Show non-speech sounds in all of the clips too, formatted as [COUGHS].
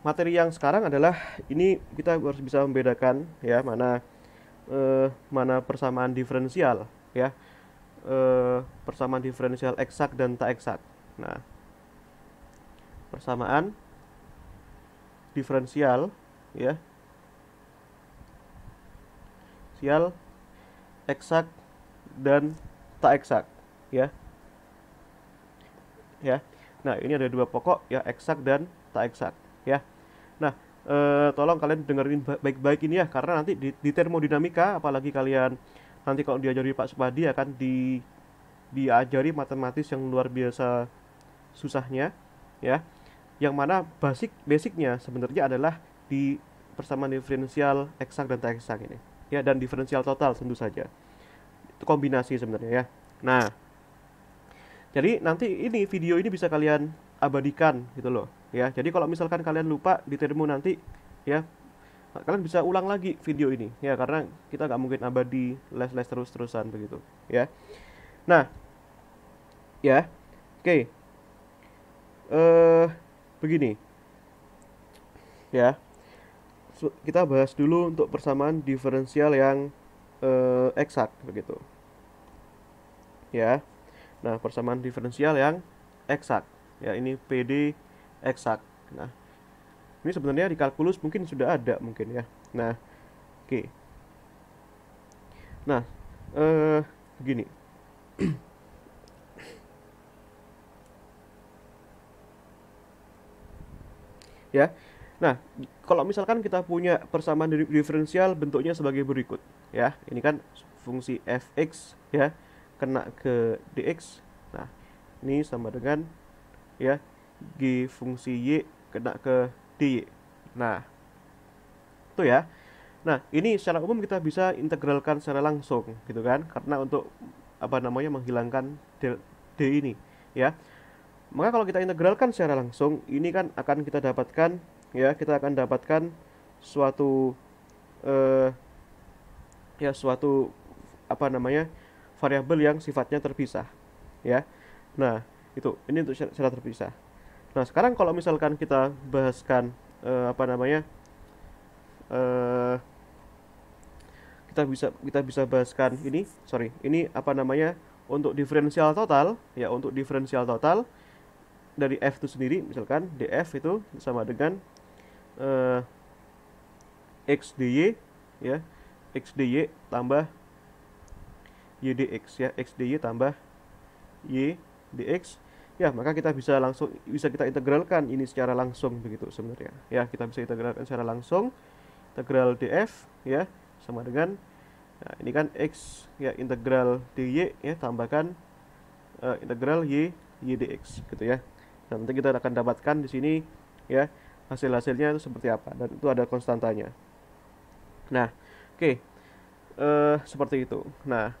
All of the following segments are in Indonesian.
materi yang sekarang adalah ini kita harus bisa membedakan ya mana eh, mana persamaan diferensial ya eh, persamaan diferensial eksak dan tak eksak. Nah, persamaan diferensial ya sial eksak dan tak eksak ya ya nah ini ada dua pokok ya eksak dan tak eksak ya. Nah, e, tolong kalian dengerin baik-baik ini ya karena nanti di, di termodinamika apalagi kalian nanti kalau diajari Pak Supadi akan di diajari matematis yang luar biasa susahnya ya. Yang mana basic basicnya sebenarnya adalah di persamaan diferensial eksak dan tak eksak ini. Ya dan diferensial total tentu saja. Itu kombinasi sebenarnya ya. Nah, jadi nanti ini video ini bisa kalian abadikan gitu loh ya jadi kalau misalkan kalian lupa di ditermu nanti ya kalian bisa ulang lagi video ini ya karena kita nggak mungkin abadi les les terus terusan begitu ya nah ya oke okay. uh, eh, begini ya so, kita bahas dulu untuk persamaan diferensial yang uh, eh, eksak begitu ya nah persamaan diferensial yang eksak ya ini PD eksak. Nah, ini sebenarnya di kalkulus mungkin sudah ada mungkin ya. Nah, oke. Okay. Nah, eh gini. [CLEARS THROAT] ya. Nah, kalau misalkan kita punya persamaan diferensial bentuknya sebagai berikut, ya. Ini kan fungsi fx ya kena ke dx. Nah, ini sama dengan ya G fungsi Y kena ke DY. Nah, itu ya. Nah, ini secara umum kita bisa integralkan secara langsung gitu kan karena untuk apa namanya menghilangkan D, D ini ya. Maka kalau kita integralkan secara langsung, ini kan akan kita dapatkan ya, kita akan dapatkan suatu eh, ya suatu apa namanya variabel yang sifatnya terpisah ya. Nah, itu ini untuk secara terpisah. Nah, sekarang kalau misalkan kita bahaskan uh, apa namanya? Uh, kita bisa kita bisa bahaskan ini, sorry, ini apa namanya? Untuk diferensial total, ya untuk diferensial total dari f itu sendiri misalkan df itu sama dengan uh, x dy ya, x dy tambah y dx ya, x dy tambah y dx ya maka kita bisa langsung bisa kita integralkan ini secara langsung begitu sebenarnya ya kita bisa integralkan secara langsung integral df ya sama dengan nah, ini kan x ya integral dy ya tambahkan uh, integral y y dx gitu ya dan nah, nanti kita akan dapatkan di sini ya hasil hasilnya itu seperti apa dan itu ada konstantanya nah oke okay. uh, eh, seperti itu nah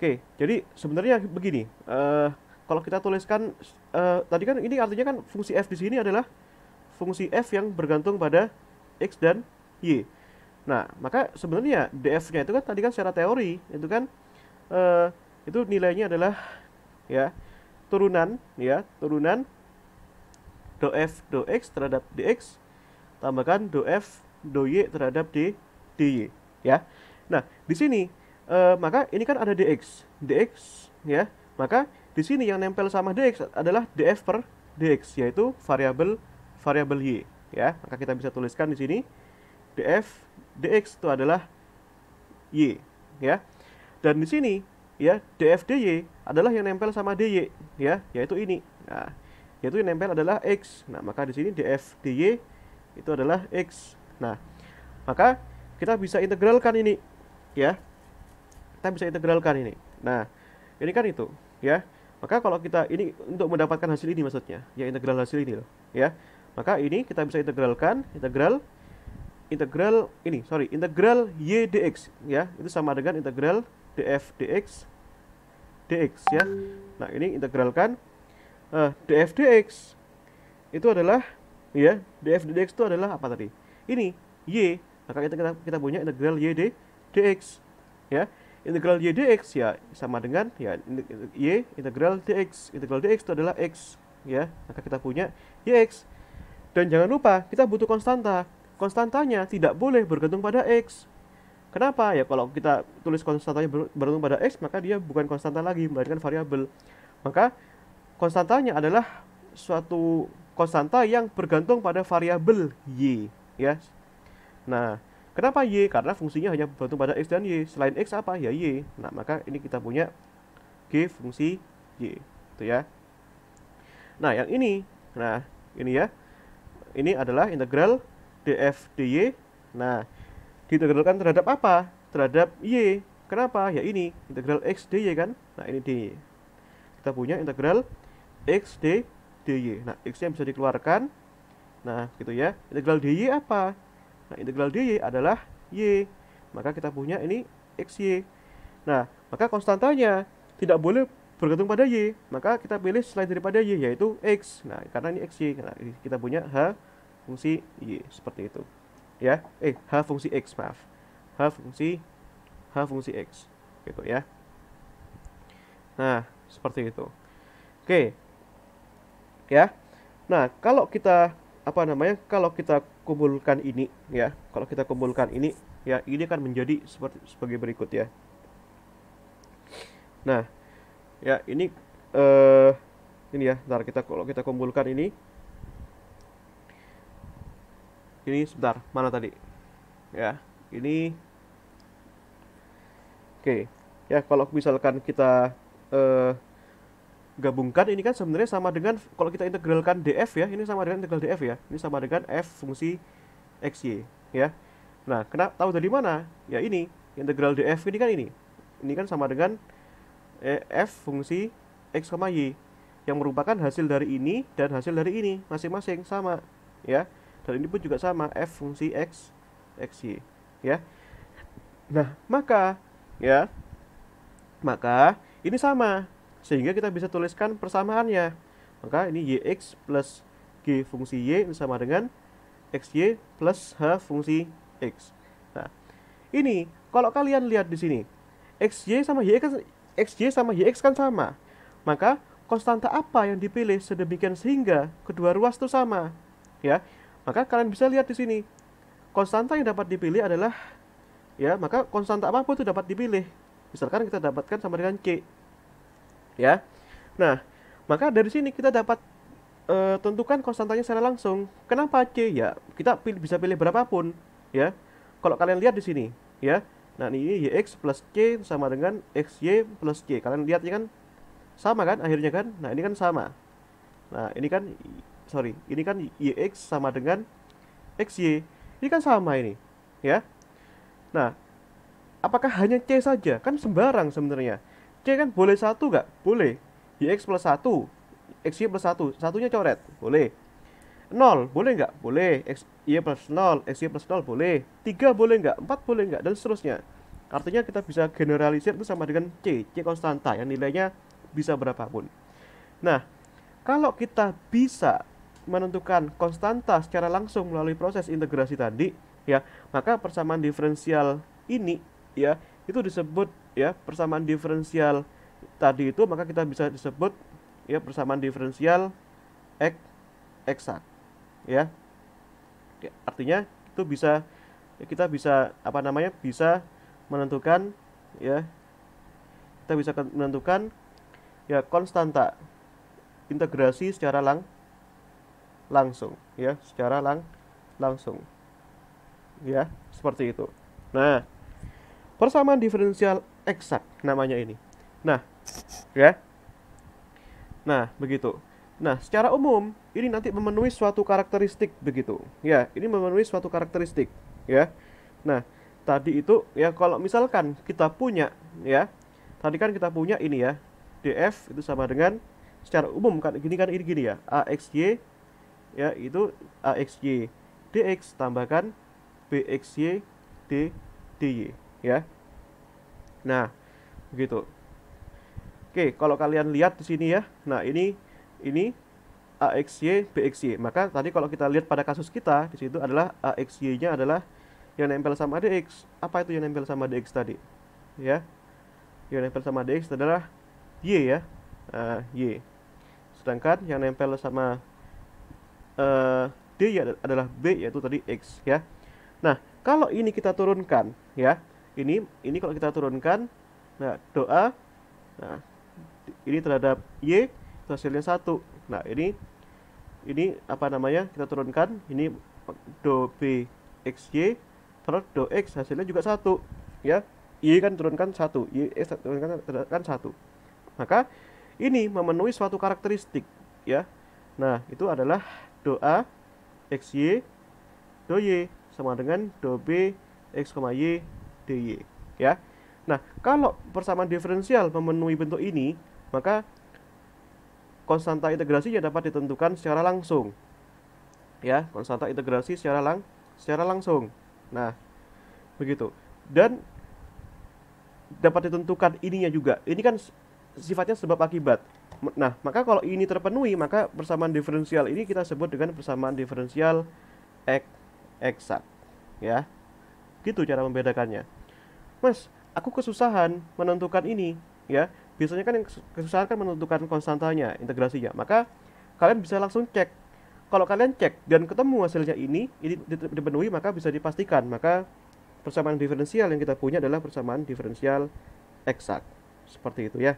oke okay, jadi sebenarnya begini uh, kalau kita tuliskan uh, tadi kan ini artinya kan fungsi f di sini adalah fungsi f yang bergantung pada x dan y. Nah, maka sebenarnya df-nya itu kan tadi kan secara teori itu kan uh, itu nilainya adalah ya turunan ya turunan do f do x terhadap dx tambahkan do f do y terhadap d dy ya. Nah, di sini uh, maka ini kan ada dx dx ya. Maka di sini yang nempel sama dx adalah df per dx yaitu variabel variabel y ya. Maka kita bisa tuliskan di sini df dx itu adalah y ya. Dan di sini ya df dy adalah yang nempel sama dy ya, yaitu ini. Nah, yaitu yang nempel adalah x. Nah, maka di sini df dy itu adalah x. Nah, maka kita bisa integralkan ini ya. Kita bisa integralkan ini. Nah, ini kan itu ya. Maka kalau kita ini untuk mendapatkan hasil ini maksudnya, ya integral hasil ini loh, ya. Maka ini kita bisa integralkan integral integral ini, sorry, integral y dx ya. Itu sama dengan integral df dx dx ya. Nah, ini integralkan uh, df dx itu adalah ya, df dx itu adalah apa tadi? Ini y, maka kita kita, punya integral y d, dx ya integral y dx ya sama dengan ya y integral dx integral dx itu adalah x ya maka kita punya yx dan jangan lupa kita butuh konstanta konstantanya tidak boleh bergantung pada x kenapa ya kalau kita tulis konstantanya bergantung pada x maka dia bukan konstanta lagi melainkan variabel maka konstantanya adalah suatu konstanta yang bergantung pada variabel y ya nah Kenapa Y? Karena fungsinya hanya bergantung pada X dan Y. Selain X apa? Ya Y. Nah, maka ini kita punya G fungsi Y. Itu ya. Nah, yang ini. Nah, ini ya. Ini adalah integral df dy. Nah, diintegralkan terhadap apa? Terhadap Y. Kenapa? Ya ini, integral x dy kan? Nah, ini dy. Kita punya integral x d dy. Nah, x-nya bisa dikeluarkan. Nah, gitu ya. Integral dy apa? Nah, integral dy adalah y. Maka kita punya ini xy. Nah, maka konstantanya tidak boleh bergantung pada y. Maka kita pilih selain daripada y yaitu x. Nah, karena ini xy. Nah, kita punya h fungsi y seperti itu. Ya, eh h fungsi x, maaf. h fungsi h fungsi x gitu ya. Nah, seperti itu. Oke. Ya. Nah, kalau kita apa namanya kalau kita kumpulkan ini ya kalau kita kumpulkan ini ya ini akan menjadi seperti sebagai berikut ya nah ya ini eh, ini ya ntar kita kalau kita kumpulkan ini ini sebentar mana tadi ya ini oke okay. ya kalau misalkan kita eh, gabungkan ini kan sebenarnya sama dengan kalau kita integralkan df ya ini sama dengan integral df ya ini sama dengan f fungsi xy ya nah kenapa tahu dari mana ya ini integral df ini kan ini ini kan sama dengan eh, f fungsi x y yang merupakan hasil dari ini dan hasil dari ini masing-masing sama ya dan ini pun juga sama f fungsi x xy ya nah maka ya maka ini sama sehingga kita bisa tuliskan persamaannya. Maka ini yx plus g fungsi y sama dengan xy plus h fungsi x. Nah, ini kalau kalian lihat di sini, xy sama yx kan xy sama yx kan sama. Maka konstanta apa yang dipilih sedemikian sehingga kedua ruas itu sama, ya? Maka kalian bisa lihat di sini, konstanta yang dapat dipilih adalah ya maka konstanta apapun itu dapat dipilih misalkan kita dapatkan sama dengan c ya. Nah, maka dari sini kita dapat e, tentukan konstantanya secara langsung. Kenapa C? Ya, kita pilih, bisa pilih berapapun, ya. Kalau kalian lihat di sini, ya. Nah, ini YX plus C sama dengan XY plus C. Kalian lihatnya kan sama kan akhirnya kan? Nah, ini kan sama. Nah, ini kan sorry, ini kan YX sama dengan XY. Ini kan sama ini, ya. Nah, apakah hanya C saja? Kan sembarang sebenarnya. C kan boleh satu gak? Boleh. YX plus 1. XY plus 1. Satunya coret. Boleh. 0. Boleh nggak? Boleh. y plus 0. XY plus 0. Boleh. 3 boleh nggak? 4 boleh nggak? Dan seterusnya. Artinya kita bisa generalisir itu sama dengan C. C konstanta yang nilainya bisa berapapun. Nah, kalau kita bisa menentukan konstanta secara langsung melalui proses integrasi tadi, ya, maka persamaan diferensial ini, ya, itu disebut ya persamaan diferensial tadi itu maka kita bisa disebut ya persamaan diferensial x eksak ya. ya artinya itu bisa kita bisa apa namanya bisa menentukan ya kita bisa menentukan ya konstanta integrasi secara lang langsung ya secara lang langsung ya seperti itu nah persamaan diferensial eksak namanya ini. Nah, ya. Nah, begitu. Nah, secara umum ini nanti memenuhi suatu karakteristik begitu. Ya, ini memenuhi suatu karakteristik, ya. Nah, tadi itu ya kalau misalkan kita punya ya, tadi kan kita punya ini ya. DF itu sama dengan secara umum kan gini kan ini gini ya. AXY ya itu AXY dx tambahkan BXY D DY ya. Nah, begitu. Oke, kalau kalian lihat di sini ya. Nah, ini ini AXY, BXY. Maka tadi kalau kita lihat pada kasus kita di situ adalah AXY-nya adalah yang nempel sama DX. Apa itu yang nempel sama DX tadi? Ya. Yang nempel sama DX adalah Y ya. Uh, y. Sedangkan yang nempel sama uh, D adalah B yaitu tadi X ya. Nah, kalau ini kita turunkan ya ini ini kalau kita turunkan nah doa nah ini terhadap y hasilnya satu nah ini ini apa namanya kita turunkan ini do b x y terus do x hasilnya juga satu ya y kan turunkan satu y x turunkan kan satu maka ini memenuhi suatu karakteristik ya nah itu adalah doa y, do y sama dengan do b x y dy ya nah kalau persamaan diferensial memenuhi bentuk ini maka konstanta integrasinya dapat ditentukan secara langsung ya konstanta integrasi secara lang secara langsung nah begitu dan dapat ditentukan ininya juga ini kan sifatnya sebab akibat nah maka kalau ini terpenuhi maka persamaan diferensial ini kita sebut dengan persamaan diferensial eksak ya gitu cara membedakannya Mas, aku kesusahan menentukan ini, ya. Biasanya kan yang kesusahan kan menentukan konstantanya, integrasinya. Maka kalian bisa langsung cek. Kalau kalian cek dan ketemu hasilnya ini, ini dipenuhi maka bisa dipastikan. Maka persamaan diferensial yang kita punya adalah persamaan diferensial eksak. Seperti itu ya.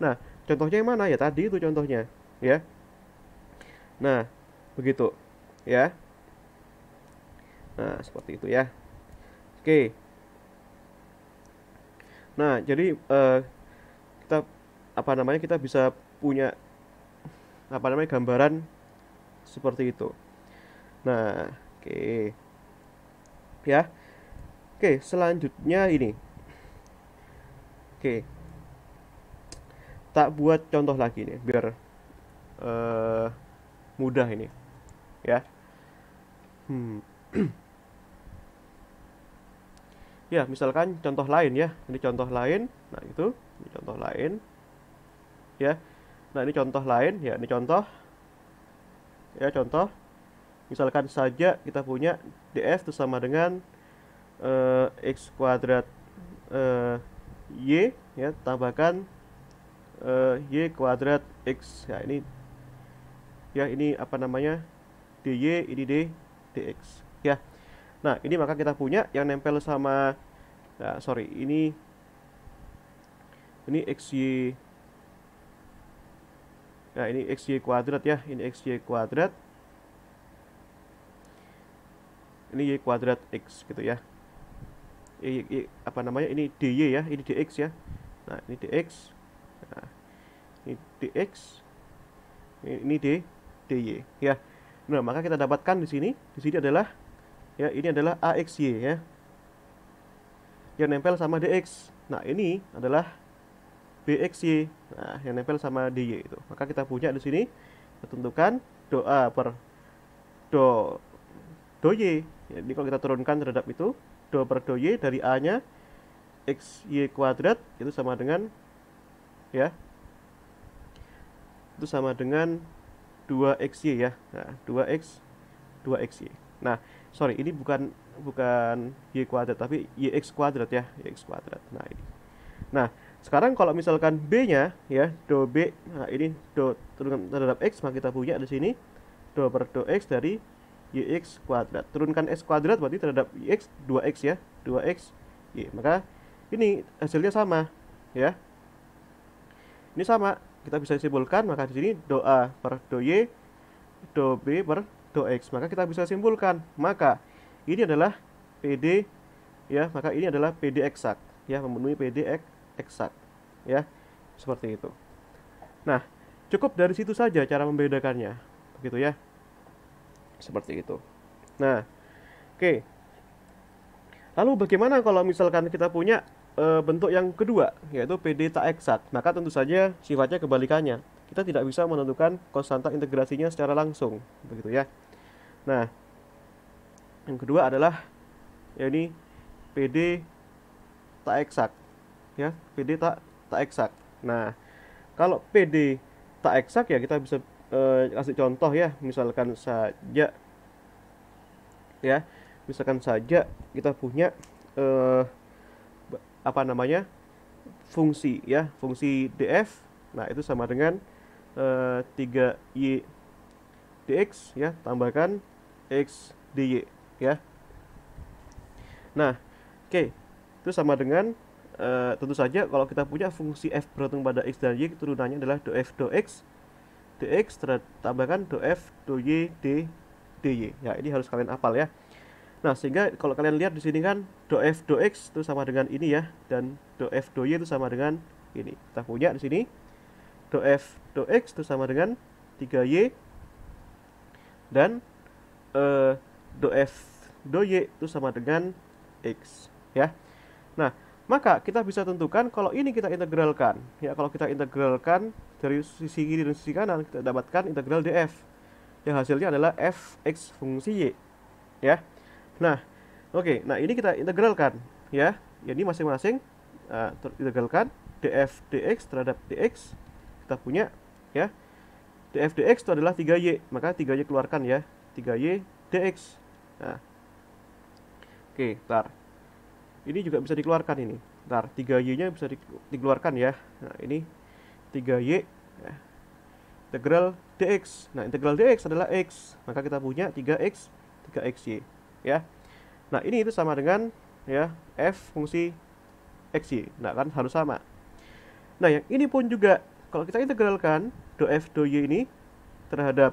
Nah, contohnya yang mana ya? Tadi itu contohnya, ya. Nah, begitu. Ya. Nah, seperti itu ya. Oke. Nah, jadi uh, kita apa namanya kita bisa punya apa namanya gambaran seperti itu. Nah, oke. Okay. Ya. Oke, okay, selanjutnya ini. Oke. Okay. Tak buat contoh lagi nih biar uh, mudah ini. Ya. Hmm. [CLEARS THROAT] ya misalkan contoh lain ya ini contoh lain nah itu ini contoh lain ya nah ini contoh lain ya ini contoh ya contoh misalkan saja kita punya ds itu sama dengan uh, x kuadrat uh, y ya tambahkan uh, y kuadrat x ya ini ya ini apa namanya dy ini d dx ya Nah, ini maka kita punya yang nempel sama nah, sorry, ini ini xy Nah, ya, ini xy kuadrat ya, ini xy kuadrat. Ini y kuadrat x gitu ya. Y, y, apa namanya? Ini dy ya, ini dx ya. Nah, ini dx. Nah, ya, ini dx. Ini, ini d dy ya. Nah, maka kita dapatkan di sini, di sini adalah ya ini adalah AXY ya yang nempel sama DX nah ini adalah BXY nah yang nempel sama DY itu maka kita punya di sini tentukan do A per do do Y jadi ya, kalau kita turunkan terhadap itu do per do Y dari A nya XY kuadrat itu sama dengan ya itu sama dengan 2XY ya nah, 2X 2XY nah sorry ini bukan bukan y kuadrat tapi y x kuadrat ya y x kuadrat nah ini nah sekarang kalau misalkan b nya ya do b nah ini do terhadap x maka kita punya di sini do per do x dari y x kuadrat turunkan x kuadrat berarti terhadap y x 2x ya 2x y maka ini hasilnya sama ya ini sama kita bisa simpulkan maka di sini do a per do y do b per 2x. Maka kita bisa simpulkan, maka ini adalah PD ya, maka ini adalah PD eksak ya, memenuhi PD eksak ya. Seperti itu. Nah, cukup dari situ saja cara membedakannya. Begitu ya. Seperti itu. Nah, oke. Lalu bagaimana kalau misalkan kita punya eh, bentuk yang kedua, yaitu PD tak eksak? Maka tentu saja sifatnya kebalikannya kita tidak bisa menentukan konstanta integrasinya secara langsung begitu ya nah yang kedua adalah ya ini PD tak eksak ya PD tak tak eksak nah kalau PD tak eksak ya kita bisa eh, kasih contoh ya misalkan saja ya misalkan saja kita punya eh, apa namanya fungsi ya fungsi df nah itu sama dengan uh, 3y dx ya tambahkan x dy ya nah oke okay. itu sama dengan uh, tentu saja kalau kita punya fungsi f bergantung pada x dan y turunannya adalah do f do x dx tambahkan do f do y d dy ya ini harus kalian hafal ya nah sehingga kalau kalian lihat di sini kan do f do x itu sama dengan ini ya dan do f do y itu sama dengan ini kita punya di sini do f do x itu sama dengan 3y dan uh, eh, do f do y itu sama dengan x ya. Nah, maka kita bisa tentukan kalau ini kita integralkan ya kalau kita integralkan dari sisi kiri dan sisi kanan kita dapatkan integral df yang hasilnya adalah f x fungsi y ya. Nah, oke. Okay, nah, ini kita integralkan ya. ini masing-masing uh, eh, integralkan df dx terhadap dx kita punya ya df dx itu adalah 3y maka 3y keluarkan ya 3y dx nah oke ntar ini juga bisa dikeluarkan ini ntar 3y nya bisa dikeluarkan ya nah ini 3y ya. integral dx nah integral dx adalah x maka kita punya 3x 3xy ya nah ini itu sama dengan ya f fungsi xy nah kan harus sama nah yang ini pun juga kalau kita integralkan do f do y ini terhadap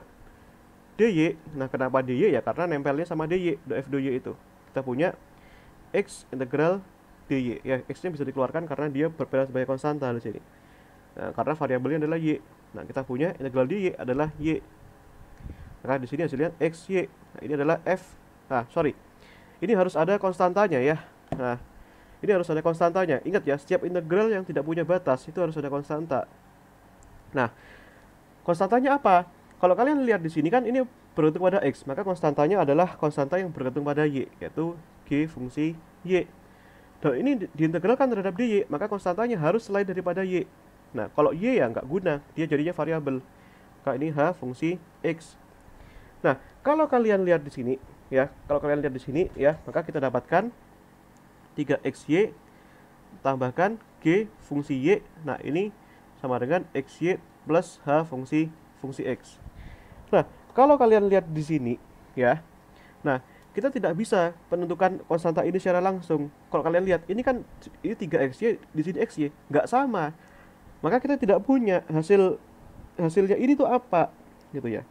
dy nah kenapa dy ya karena nempelnya sama dy do f do y itu kita punya x integral dy ya x nya bisa dikeluarkan karena dia berperan sebagai konstanta di sini nah, karena variabelnya adalah y nah kita punya integral dy adalah y maka di sini hasilnya x y nah, ini adalah f nah sorry ini harus ada konstantanya ya nah ini harus ada konstantanya ingat ya setiap integral yang tidak punya batas itu harus ada konstanta Nah, konstantanya apa? Kalau kalian lihat di sini kan ini bergantung pada x, maka konstantanya adalah konstanta yang bergantung pada y, yaitu g fungsi y. nah ini diintegralkan terhadap dy, maka konstantanya harus selain daripada y. Nah, kalau y ya nggak guna, dia jadinya variabel. Maka ini h fungsi x. Nah, kalau kalian lihat di sini, ya, kalau kalian lihat di sini, ya, maka kita dapatkan 3xy tambahkan g fungsi y. Nah, ini sama dengan x xy plus h fungsi fungsi x. Nah, kalau kalian lihat di sini ya. Nah, kita tidak bisa penentukan konstanta ini secara langsung. Kalau kalian lihat, ini kan ini 3xy, di sini xy, nggak sama. Maka kita tidak punya hasil hasilnya ini tuh apa gitu ya.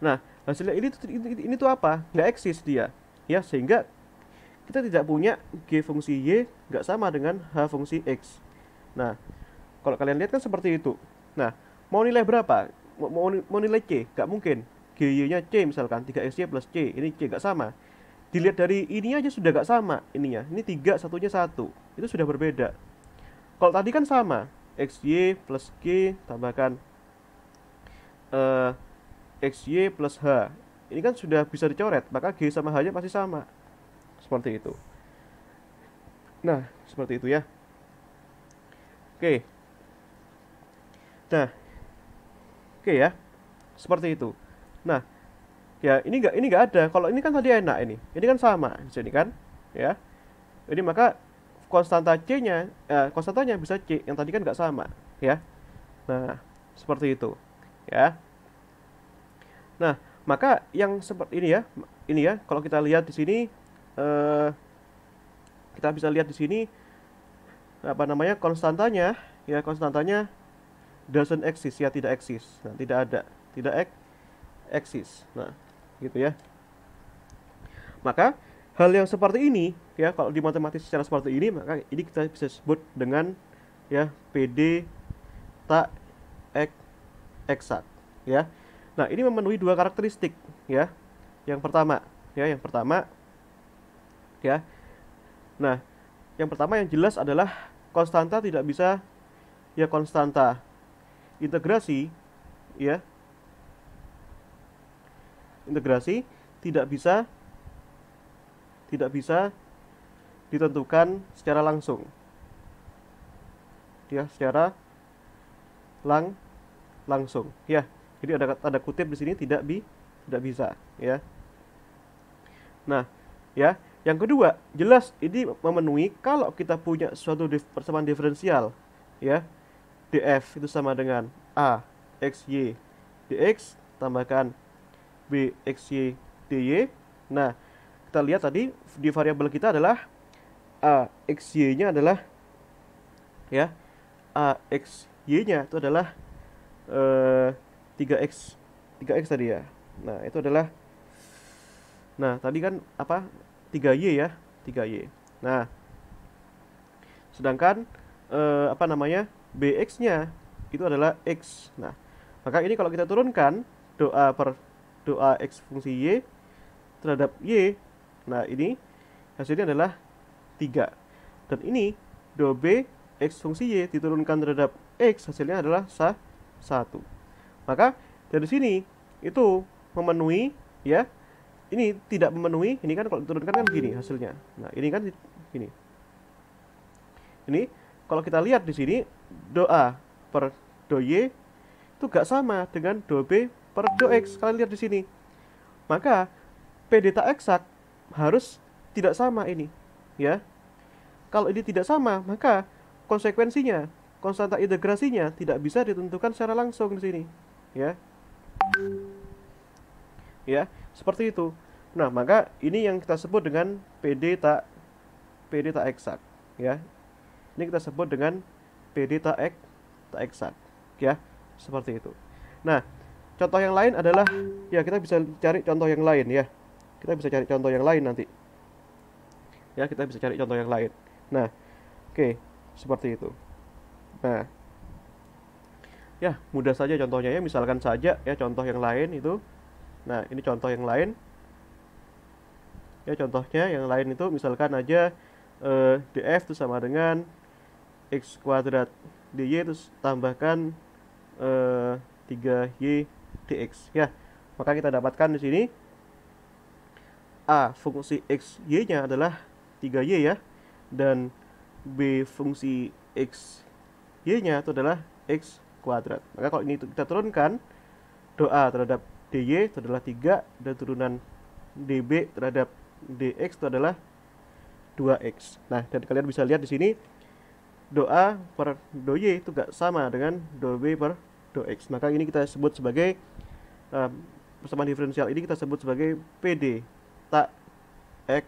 Nah, hasilnya ini tuh, ini, ini tuh apa? Nggak eksis dia. Ya, sehingga kita tidak punya g fungsi y nggak sama dengan h fungsi x. Nah, kalau kalian lihat kan seperti itu. Nah, mau nilai berapa? Mau, mau nilai C? Gak mungkin. GY-nya C misalkan, 3 xy plus C. Ini C, gak sama. Dilihat dari ini aja sudah gak sama ininya. Ini 3, satunya satu. Itu sudah berbeda. Kalau tadi kan sama. XY plus G tambahkan uh, eh, XY plus H. Ini kan sudah bisa dicoret, maka G sama H-nya pasti sama. Seperti itu. Nah, seperti itu ya. Oke, Nah, oke okay ya, seperti itu. Nah, ya ini nggak ini nggak ada. Kalau ini kan tadi enak ini, ini kan sama di sini kan, ya. Jadi maka konstanta c-nya, eh, konstantanya bisa c, yang tadi kan nggak sama, ya. Nah, seperti itu, ya. Nah, maka yang seperti ini ya, ini ya, kalau kita lihat di sini, eh, kita bisa lihat di sini apa namanya konstantanya, ya konstantanya doesn't exist ya tidak eksis nah, tidak ada tidak ek eksis nah gitu ya maka hal yang seperti ini ya kalau di matematik secara seperti ini maka ini kita bisa sebut dengan ya PD tak ek eksak ya nah ini memenuhi dua karakteristik ya yang pertama ya yang pertama ya nah yang pertama yang jelas adalah konstanta tidak bisa ya konstanta integrasi ya integrasi tidak bisa tidak bisa ditentukan secara langsung ya secara lang langsung ya jadi ada ada kutip di sini tidak bi tidak bisa ya nah ya yang kedua jelas ini memenuhi kalau kita punya suatu persamaan diferensial ya df itu sama dengan a xy dx tambahkan b xy dy. Nah, kita lihat tadi di variabel kita adalah a xy-nya adalah ya a xy-nya itu adalah eh, tiga 3x 3x tadi ya. Nah, itu adalah Nah, tadi kan apa? 3y ya, 3y. Nah, sedangkan e, apa namanya? bx-nya itu adalah x. Nah, maka ini kalau kita turunkan doa per doa x fungsi y terhadap y, nah ini hasilnya adalah 3. Dan ini do b x fungsi y diturunkan terhadap x hasilnya adalah 1. Maka dari sini itu memenuhi ya ini tidak memenuhi ini kan kalau diturunkan kan begini hasilnya nah ini kan gini ini kalau kita lihat di sini doa per do y itu gak sama dengan do b per do x kalian lihat di sini maka p delta eksak harus tidak sama ini ya kalau ini tidak sama maka konsekuensinya konstanta integrasinya tidak bisa ditentukan secara langsung di sini ya ya seperti itu nah maka ini yang kita sebut dengan PD tak PD tak eksak ya ini kita sebut dengan PD tak taeksat, ya seperti itu. Nah, contoh yang lain adalah ya kita bisa cari contoh yang lain ya. Kita bisa cari contoh yang lain nanti. Ya, kita bisa cari contoh yang lain. Nah, oke, okay, seperti itu. Nah, ya mudah saja contohnya ya misalkan saja ya contoh yang lain itu nah ini contoh yang lain ya contohnya yang lain itu misalkan aja eh, df itu sama dengan x kuadrat dy terus tambahkan eh, 3y dx ya maka kita dapatkan di sini a fungsi x y nya adalah 3y ya dan b fungsi x y nya itu adalah x kuadrat maka kalau ini kita turunkan doa terhadap dy itu adalah 3 dan turunan db terhadap dx itu adalah 2x. Nah, dan kalian bisa lihat di sini do A per do Y itu gak sama dengan do B per do X. Maka ini kita sebut sebagai uh, persamaan diferensial ini kita sebut sebagai PD tak ek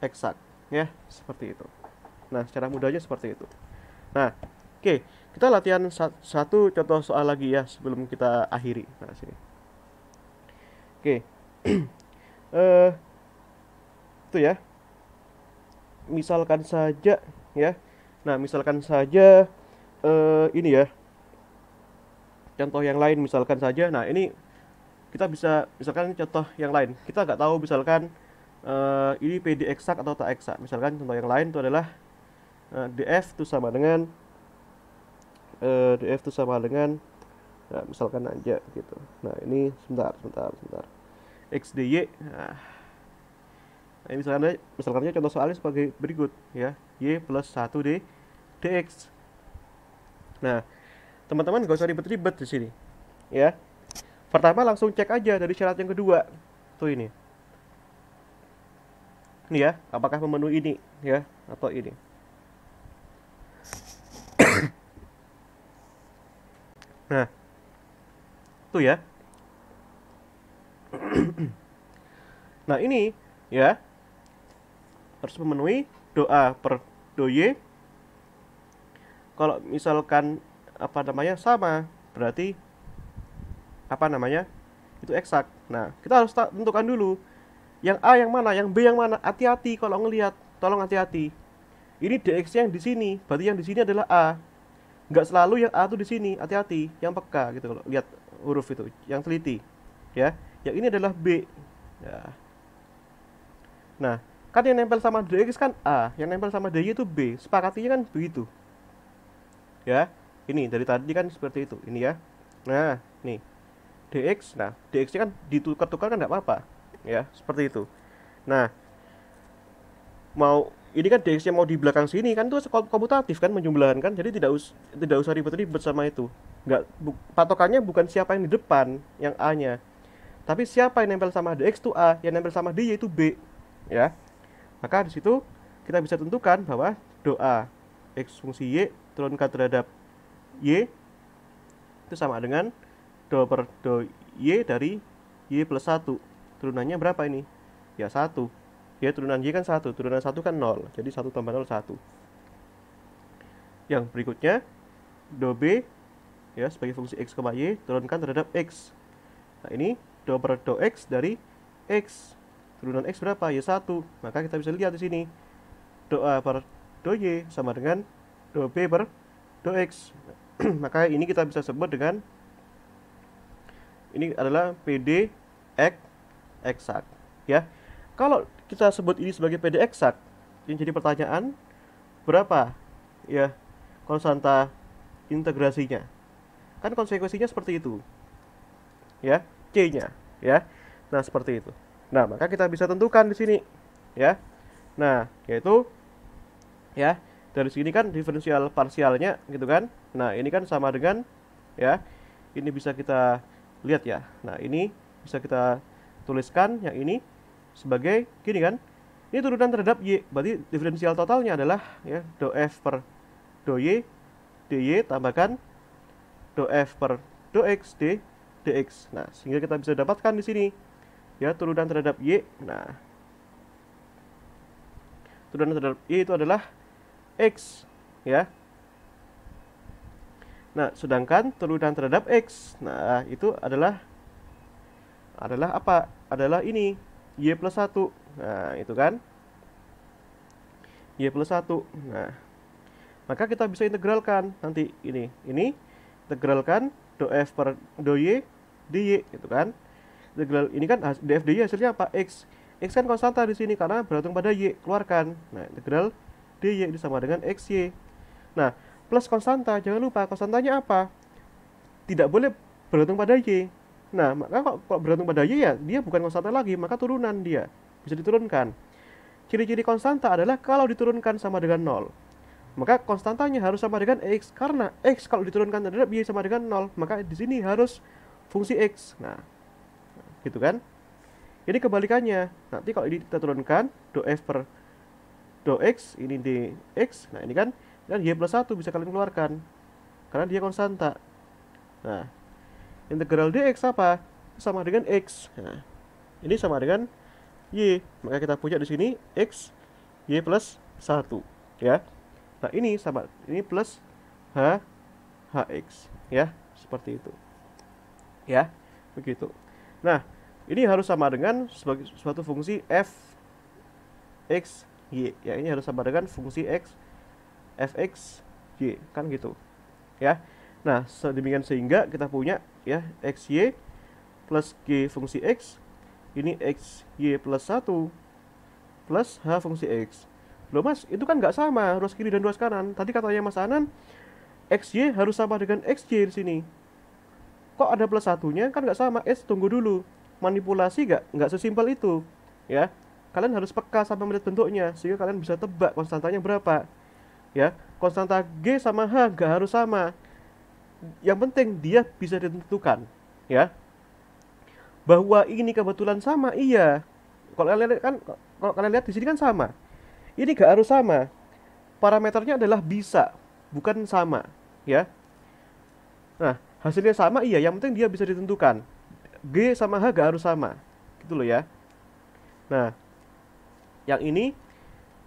eksak ya seperti itu. Nah secara mudahnya seperti itu. Nah oke okay. kita latihan satu contoh soal lagi ya sebelum kita akhiri. Nah sini. Oke. Okay. [CLEARS THROAT] uh, eh, itu ya. Misalkan saja ya Nah, misalkan saja eh, ini ya. Contoh yang lain misalkan saja. Nah, ini kita bisa misalkan contoh yang lain. Kita nggak tahu misalkan eh, ini PD eksak atau tak eksak. Misalkan contoh yang lain itu adalah eh, DF itu sama dengan eh, DF itu sama dengan nah, misalkan aja gitu. Nah, ini sebentar, sebentar, sebentar. XDY. Nah, misalkan misalkan contoh soalnya sebagai berikut ya y plus 1 d dx nah teman-teman gak usah ribet-ribet di sini ya pertama langsung cek aja dari syarat yang kedua tuh ini ini ya apakah memenuhi ini ya atau ini [COUGHS] Nah, tuh ya. [COUGHS] nah ini ya harus memenuhi doa per doy kalau misalkan apa namanya sama berarti apa namanya itu eksak nah kita harus tentukan dulu yang A yang mana yang B yang mana hati-hati kalau ngelihat tolong hati-hati ini dx yang di sini berarti yang di sini adalah A nggak selalu yang A tuh di sini hati-hati yang peka gitu kalau lihat huruf itu yang teliti ya yang ini adalah B ya. nah kan yang nempel sama DX kan A yang nempel sama DY itu B sepakatinya kan begitu ya ini dari tadi kan seperti itu ini ya nah nih DX nah DX kan ditukar-tukar kan tidak apa-apa ya seperti itu nah mau ini kan DX yang mau di belakang sini kan itu komutatif kan menjumlahkan kan jadi tidak us tidak usah ribet-ribet sama itu nggak bu, patokannya bukan siapa yang di depan yang A nya tapi siapa yang nempel sama DX itu A yang nempel sama dy itu B ya maka di situ kita bisa tentukan bahwa doa x fungsi y turun terhadap y itu sama dengan do per do y dari y plus 1. Turunannya berapa ini? Ya 1. Ya turunan y kan 1, turunan 1 kan 0. Jadi 1 tambah 0 1. Yang berikutnya do b ya sebagai fungsi x, y turunkan terhadap x. Nah, ini do per do x dari x turunan X berapa? Ya 1. Maka kita bisa lihat di sini. do a per do Y sama dengan do B per do X. [CLEARS THROAT] Maka ini kita bisa sebut dengan ini adalah PD X eksak ya. Kalau kita sebut ini sebagai PD eksak, yang jadi pertanyaan berapa ya konstanta integrasinya? Kan konsekuensinya seperti itu. Ya, C-nya ya. Nah, seperti itu. Nah, maka kita bisa tentukan di sini, ya. Nah, yaitu ya, dari sini kan diferensial parsialnya gitu kan. Nah, ini kan sama dengan ya. Ini bisa kita lihat ya. Nah, ini bisa kita tuliskan yang ini sebagai gini kan. Ini turunan terhadap y. Berarti diferensial totalnya adalah ya do f per do y dy tambahkan do f per do x d dx. Nah, sehingga kita bisa dapatkan di sini ya turunan terhadap y nah turunan terhadap y itu adalah x ya nah sedangkan turunan terhadap x nah itu adalah adalah apa adalah ini y plus satu, nah itu kan y plus satu, nah maka kita bisa integralkan nanti ini ini integralkan do f per do y dy gitu kan integral ini kan DFDY hasilnya apa X X kan konstanta di sini karena berhitung pada Y keluarkan nah integral DY sama dengan XY nah plus konstanta jangan lupa konstantanya apa tidak boleh berhitung pada Y nah maka kalau berhitung pada Y ya dia bukan konstanta lagi maka turunan dia bisa diturunkan ciri-ciri konstanta adalah kalau diturunkan sama dengan nol maka konstantanya harus sama dengan x karena x kalau diturunkan terhadap y sama dengan nol maka di sini harus fungsi x nah gitu kan ini kebalikannya nanti kalau ini kita turunkan do f per do x ini di x, nah ini kan dan y plus 1 bisa kalian keluarkan karena dia konstanta nah integral dx apa sama dengan x nah ini sama dengan y maka kita punya di sini x y plus 1 ya nah ini sama ini plus h hx ya seperti itu ya begitu Nah, ini harus sama dengan sebagai suatu fungsi f x y. Ya, ini harus sama dengan fungsi x f x y kan gitu. Ya. Nah, sedemikian sehingga kita punya ya x y plus g fungsi x ini x y plus 1 plus h fungsi x. Loh mas, itu kan nggak sama, ruas kiri dan ruas kanan. Tadi katanya mas Anan, x y harus sama dengan x y di sini kok ada plus satunya kan nggak sama es eh, tunggu dulu manipulasi nggak nggak sesimpel itu ya kalian harus peka sama melihat bentuknya sehingga kalian bisa tebak konstantanya berapa ya konstanta g sama h nggak harus sama yang penting dia bisa ditentukan ya bahwa ini kebetulan sama iya kalau kalian lihat kan kalau kalian lihat di sini kan sama ini nggak harus sama parameternya adalah bisa bukan sama ya nah hasilnya sama iya yang penting dia bisa ditentukan G sama H gak harus sama gitu loh ya nah yang ini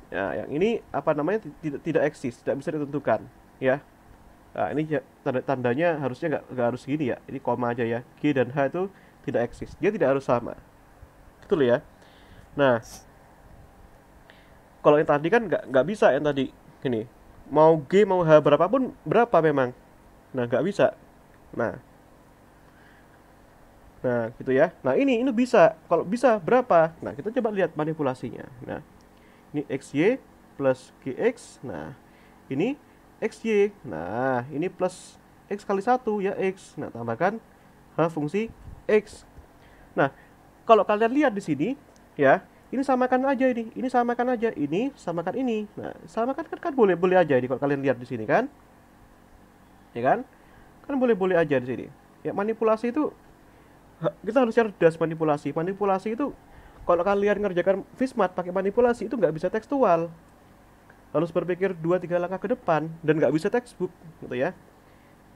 ya, yang ini apa namanya tidak tidak eksis tidak bisa ditentukan ya nah, ini ya, tanda tandanya harusnya gak, nggak harus gini ya ini koma aja ya G dan H itu tidak eksis dia tidak harus sama gitu loh ya nah kalau yang tadi kan nggak nggak bisa yang tadi gini mau G mau H berapapun berapa memang nah nggak bisa Nah. Nah, gitu ya. Nah, ini ini bisa. Kalau bisa berapa? Nah, kita coba lihat manipulasinya. Nah, ini xy plus gx. Nah, ini xy. Nah, ini plus x kali 1 ya x. Nah, tambahkan h fungsi x. Nah, kalau kalian lihat di sini ya, ini samakan aja ini. Ini samakan aja ini, samakan ini. Nah, samakan kan, kan boleh boleh aja ini kalau kalian lihat di sini kan. Ya kan? kan boleh-boleh aja di sini ya manipulasi itu kita harus cerdas manipulasi manipulasi itu kalau kalian ngerjakan vismat pakai manipulasi itu nggak bisa tekstual harus berpikir dua tiga langkah ke depan dan nggak bisa textbook gitu ya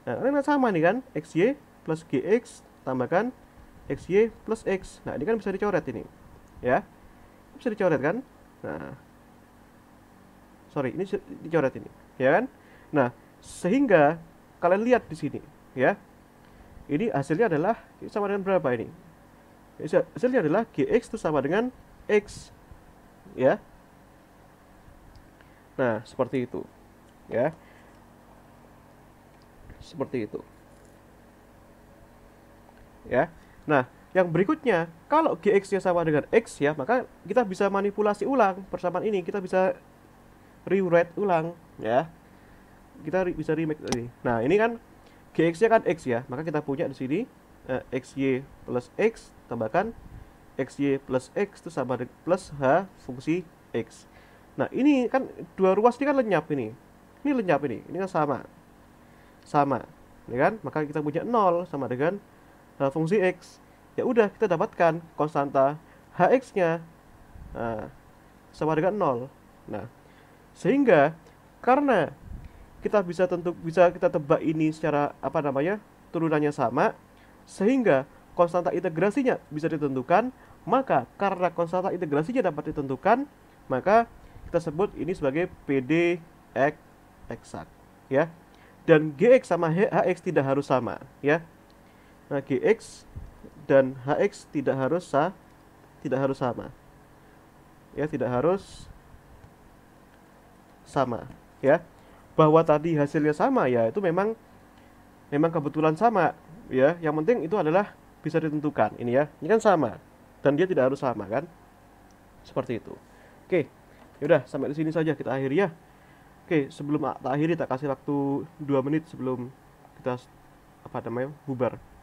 nah kan ini sama nih kan xy plus gx tambahkan xy plus x nah ini kan bisa dicoret ini ya bisa dicoret kan nah sorry ini dicoret ini ya kan nah sehingga Kalian lihat di sini, ya. Ini hasilnya adalah sama dengan berapa ini? Hasilnya adalah GX itu sama dengan X. Ya. Nah, seperti itu. Ya. Seperti itu. Ya. Nah, yang berikutnya, kalau GX-nya sama dengan X ya, maka kita bisa manipulasi ulang persamaan ini, kita bisa rewrite ulang ya kita re bisa remake tadi. Nah, ini kan GX-nya kan X ya, maka kita punya di sini eh, XY plus X tambahkan XY plus X itu sama dengan plus H fungsi X. Nah, ini kan dua ruas ini kan lenyap ini. Ini lenyap ini, ini kan sama. Sama, ya kan? Maka kita punya 0 sama dengan H fungsi X. Ya udah, kita dapatkan konstanta HX-nya nah, eh, sama dengan 0. Nah, sehingga karena kita bisa tentu bisa kita tebak ini secara apa namanya turunannya sama sehingga konstanta integrasinya bisa ditentukan maka karena konstanta integrasinya dapat ditentukan maka kita sebut ini sebagai PD X eksak ya dan GX sama HX tidak harus sama ya nah GX dan HX tidak harus sa tidak harus sama ya tidak harus sama ya bahwa tadi hasilnya sama ya itu memang memang kebetulan sama ya yang penting itu adalah bisa ditentukan ini ya ini kan sama dan dia tidak harus sama kan seperti itu oke yaudah sampai di sini saja kita akhiri ya oke sebelum tak akhiri tak kasih waktu dua menit sebelum kita apa namanya bubar